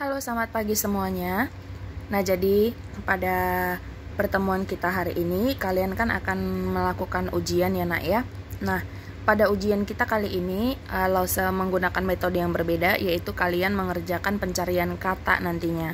Halo, selamat pagi semuanya. Nah, jadi pada pertemuan kita hari ini, kalian kan akan melakukan ujian ya, Nak ya. Nah, pada ujian kita kali ini, uh, eh, Lause menggunakan metode yang berbeda, yaitu kalian mengerjakan pencarian kata nantinya.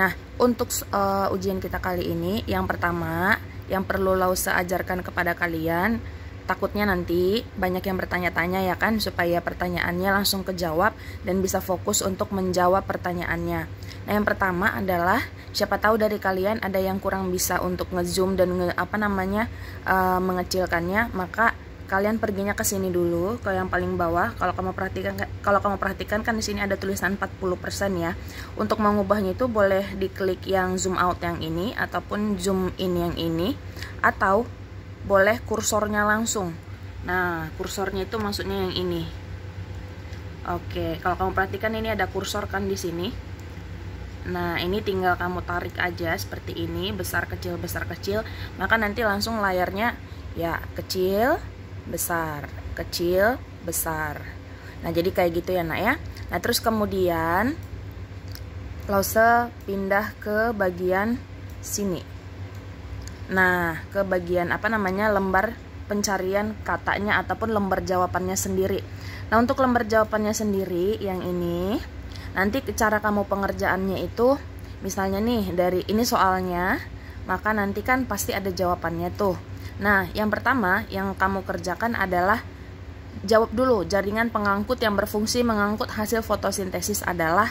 Nah, untuk uh, ujian kita kali ini, yang pertama yang perlu Lause ajarkan kepada kalian takutnya nanti banyak yang bertanya-tanya ya kan supaya pertanyaannya langsung kejawab dan bisa fokus untuk menjawab pertanyaannya. Nah, yang pertama adalah siapa tahu dari kalian ada yang kurang bisa untuk ngezoom dan nge, apa namanya uh, mengecilkannya, maka kalian perginya ke sini dulu ke yang paling bawah kalau kamu perhatikan kalau kamu perhatikan kan di sini ada tulisan 40% ya untuk mengubahnya itu boleh diklik yang zoom out yang ini ataupun zoom in yang ini atau boleh kursornya langsung nah kursornya itu maksudnya yang ini oke kalau kamu perhatikan ini ada kursor kan di sini Nah, ini tinggal kamu tarik aja seperti ini, besar kecil besar kecil, maka nanti langsung layarnya ya kecil, besar, kecil, besar. Nah, jadi kayak gitu ya, Nak ya. Nah, terus kemudian lose pindah ke bagian sini. Nah, ke bagian apa namanya lembar pencarian katanya ataupun lembar jawabannya sendiri. Nah, untuk lembar jawabannya sendiri yang ini nanti cara kamu pengerjaannya itu misalnya nih dari ini soalnya, maka nanti kan pasti ada jawabannya tuh. Nah, yang pertama yang kamu kerjakan adalah jawab dulu jaringan pengangkut yang berfungsi mengangkut hasil fotosintesis adalah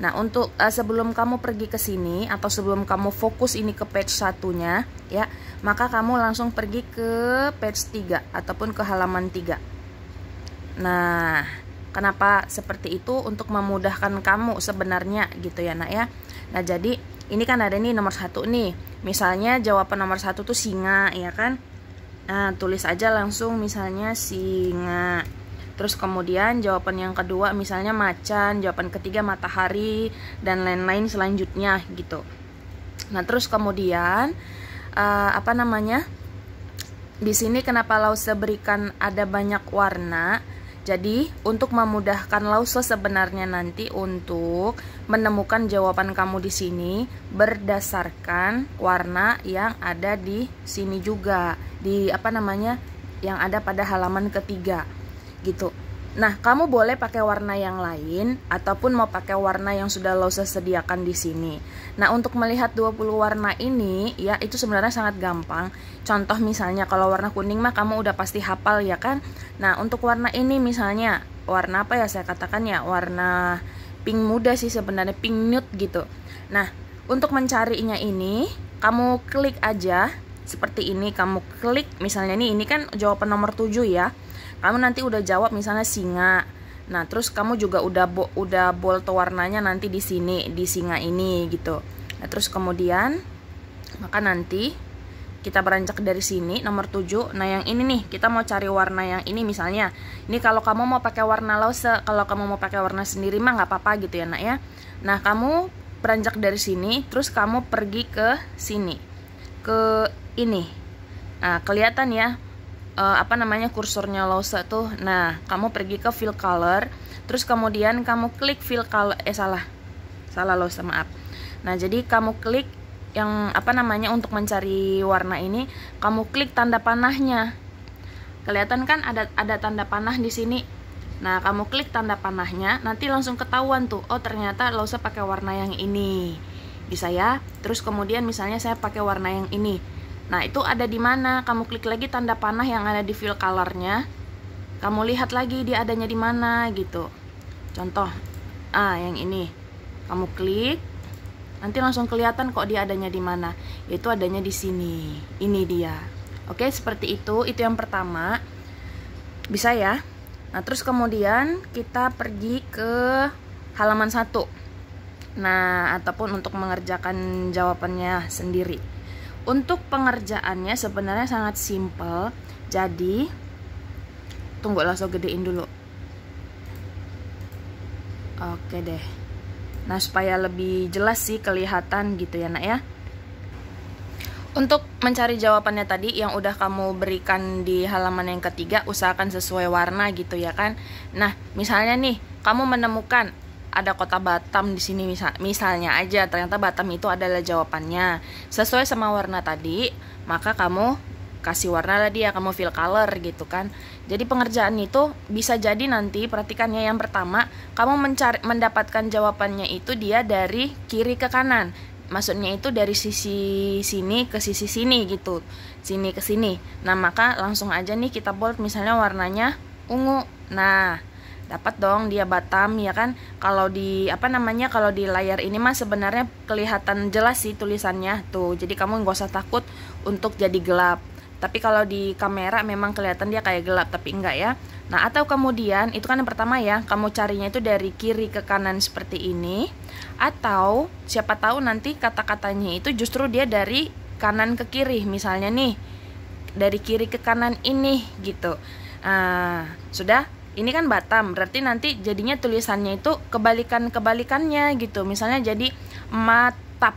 Nah, untuk uh, sebelum kamu pergi ke sini atau sebelum kamu fokus ini ke page satunya, ya, maka kamu langsung pergi ke page 3 ataupun ke halaman 3. Nah, kenapa seperti itu untuk memudahkan kamu sebenarnya gitu ya, Nak ya. Nah, jadi ini kan ada nih nomor satu nih. Misalnya jawaban nomor satu tuh singa, ya kan? Nah, tulis aja langsung misalnya singa. Terus kemudian jawaban yang kedua misalnya macan, jawaban ketiga matahari dan lain-lain selanjutnya gitu. Nah, terus kemudian uh, apa namanya? Di sini kenapa lause berikan ada banyak warna? Jadi, untuk memudahkan lause sebenarnya nanti untuk menemukan jawaban kamu di sini berdasarkan warna yang ada di sini juga di apa namanya? yang ada pada halaman ketiga gitu. Nah, kamu boleh pakai warna yang lain ataupun mau pakai warna yang sudah lo sediakan di sini. Nah, untuk melihat 20 warna ini ya itu sebenarnya sangat gampang. Contoh misalnya kalau warna kuning mah kamu udah pasti hafal ya kan. Nah, untuk warna ini misalnya warna apa ya saya katakan ya warna pink muda sih sebenarnya pink nude gitu. Nah, untuk mencarinya ini kamu klik aja seperti ini kamu klik misalnya nih, ini kan jawaban nomor 7 ya kamu nanti udah jawab misalnya singa nah terus kamu juga udah bo udah bolto warnanya nanti di sini di singa ini gitu nah, terus kemudian maka nanti kita beranjak dari sini nomor 7 nah yang ini nih kita mau cari warna yang ini misalnya ini kalau kamu mau pakai warna lose kalau kamu mau pakai warna sendiri mah nggak apa-apa gitu ya nak ya nah kamu beranjak dari sini terus kamu pergi ke sini ke ini nah kelihatan ya uh, apa namanya kursornya Lose tuh. Nah, kamu pergi ke fill color, terus kemudian kamu klik fill color eh salah. Salah Lose, maaf. Nah, jadi kamu klik yang apa namanya untuk mencari warna ini, kamu klik tanda panahnya. Kelihatan kan ada ada tanda panah di sini. Nah, kamu klik tanda panahnya, nanti langsung ketahuan tuh. Oh, ternyata Lose pakai warna yang ini. Bisa ya. Terus kemudian misalnya saya pakai warna yang ini Nah, itu ada di mana? Kamu klik lagi tanda panah yang ada di fill colornya. Kamu lihat lagi dia adanya di mana gitu. Contoh, ah yang ini. Kamu klik, nanti langsung kelihatan kok dia adanya di mana. Itu adanya di sini. Ini dia. Oke, seperti itu. Itu yang pertama. Bisa ya? Nah, terus kemudian kita pergi ke halaman satu Nah, ataupun untuk mengerjakan jawabannya sendiri. Untuk pengerjaannya sebenarnya sangat simple. Jadi tunggu langsung gedein dulu. Oke deh. Nah, supaya lebih jelas sih kelihatan gitu ya, Nak ya. Untuk mencari jawabannya tadi yang udah kamu berikan di halaman yang ketiga, usahakan sesuai warna gitu ya kan. Nah, misalnya nih, kamu menemukan ada kota Batam di sini misal, misalnya aja ternyata Batam itu adalah jawabannya sesuai sama warna tadi maka kamu kasih warna tadi ya kamu fill color gitu kan jadi pengerjaan itu bisa jadi nanti perhatikannya yang pertama kamu mencari mendapatkan jawabannya itu dia dari kiri ke kanan maksudnya itu dari sisi sini ke sisi sini gitu sini ke sini nah maka langsung aja nih kita bold misalnya warnanya ungu nah dapat dong dia Batam ya kan kalau di apa namanya kalau di layar ini mah sebenarnya kelihatan jelas sih tulisannya tuh jadi kamu nggak usah takut untuk jadi gelap tapi kalau di kamera memang kelihatan dia kayak gelap tapi enggak ya nah atau kemudian itu kan yang pertama ya kamu carinya itu dari kiri ke kanan seperti ini atau siapa tahu nanti kata-katanya itu justru dia dari kanan ke kiri misalnya nih dari kiri ke kanan ini gitu uh, sudah ini kan Batam berarti nanti jadinya tulisannya itu kebalikan kebalikannya gitu misalnya jadi matap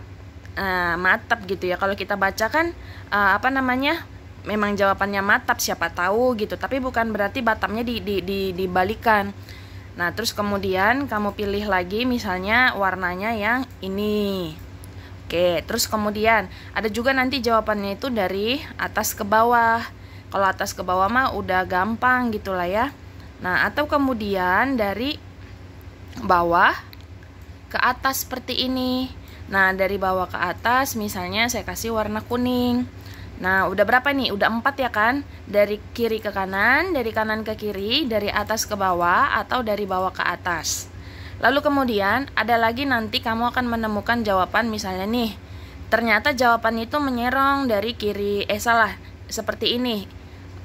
uh, matap gitu ya kalau kita baca kan uh, apa namanya memang jawabannya matap siapa tahu gitu tapi bukan berarti Batamnya di, di, di, dibalikan nah terus kemudian kamu pilih lagi misalnya warnanya yang ini oke terus kemudian ada juga nanti jawabannya itu dari atas ke bawah kalau atas ke bawah mah udah gampang gitulah ya Nah, atau kemudian dari bawah ke atas seperti ini. Nah, dari bawah ke atas misalnya saya kasih warna kuning. Nah, udah berapa nih? Udah 4 ya kan? Dari kiri ke kanan, dari kanan ke kiri, dari atas ke bawah atau dari bawah ke atas. Lalu kemudian ada lagi nanti kamu akan menemukan jawaban misalnya nih. Ternyata jawaban itu menyerong dari kiri eh salah, seperti ini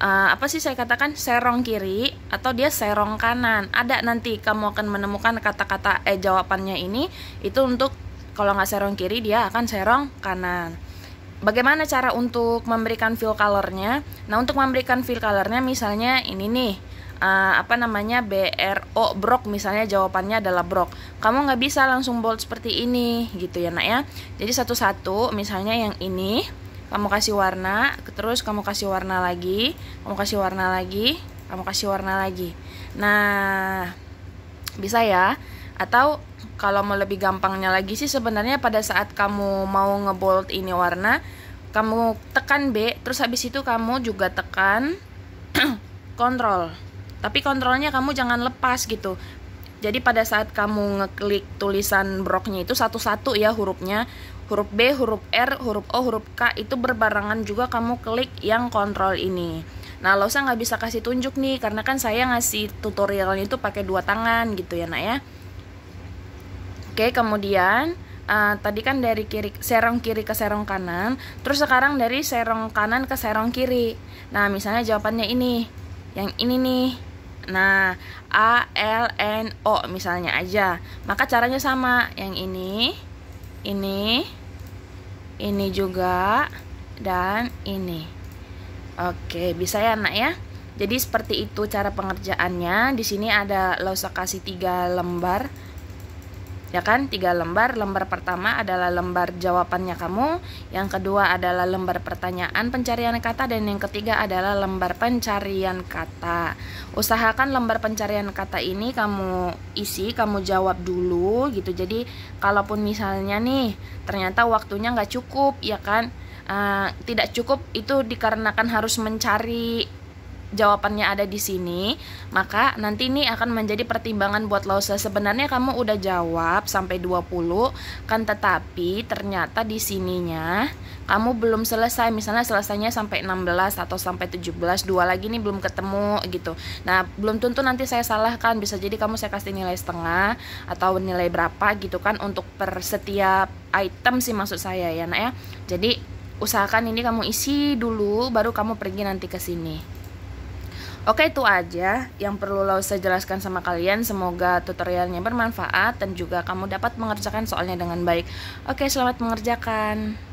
uh, apa sih saya katakan serong kiri atau dia serong kanan. Ada nanti kamu akan menemukan kata-kata eh jawabannya ini itu untuk kalau nggak serong kiri dia akan serong kanan. Bagaimana cara untuk memberikan fill colornya? Nah untuk memberikan fill colornya misalnya ini nih uh, apa namanya BRO brok misalnya jawabannya adalah brok kamu nggak bisa langsung bold seperti ini gitu ya nak ya jadi satu-satu misalnya yang ini kamu kasih warna, terus kamu kasih warna lagi, kamu kasih warna lagi, kamu kasih warna lagi. Nah, bisa ya. Atau kalau mau lebih gampangnya lagi sih sebenarnya pada saat kamu mau ngebold ini warna, kamu tekan B, terus habis itu kamu juga tekan kontrol. Tapi kontrolnya kamu jangan lepas gitu. Jadi pada saat kamu ngeklik tulisan broknya itu satu-satu ya hurufnya huruf B, huruf R, huruf O, huruf K itu berbarengan juga kamu klik yang kontrol ini. Nah, Losa nggak bisa kasih tunjuk nih karena kan saya ngasih tutorialnya itu pakai dua tangan gitu ya, Nak ya. Oke, kemudian uh, tadi kan dari kiri serong kiri ke serong kanan, terus sekarang dari serong kanan ke serong kiri. Nah, misalnya jawabannya ini. Yang ini nih. Nah, A L N O misalnya aja. Maka caranya sama. Yang ini ini ini juga dan ini oke bisa ya anak ya jadi seperti itu cara pengerjaannya di sini ada losa kasih tiga lembar ya kan tiga lembar lembar pertama adalah lembar jawabannya kamu yang kedua adalah lembar pertanyaan pencarian kata dan yang ketiga adalah lembar pencarian kata usahakan lembar pencarian kata ini kamu isi kamu jawab dulu gitu jadi kalaupun misalnya nih ternyata waktunya nggak cukup ya kan uh, tidak cukup itu dikarenakan harus mencari jawabannya ada di sini, maka nanti ini akan menjadi pertimbangan buat Lausa. Sebenarnya kamu udah jawab sampai 20, kan tetapi ternyata di sininya kamu belum selesai. Misalnya selesainya sampai 16 atau sampai 17, dua lagi nih belum ketemu gitu. Nah, belum tentu nanti saya salahkan, bisa jadi kamu saya kasih nilai setengah atau nilai berapa gitu kan untuk per setiap item sih maksud saya ya, Nak ya. Jadi usahakan ini kamu isi dulu baru kamu pergi nanti ke sini. Oke itu aja yang perlu lo saya jelaskan sama kalian. Semoga tutorialnya bermanfaat dan juga kamu dapat mengerjakan soalnya dengan baik. Oke selamat mengerjakan.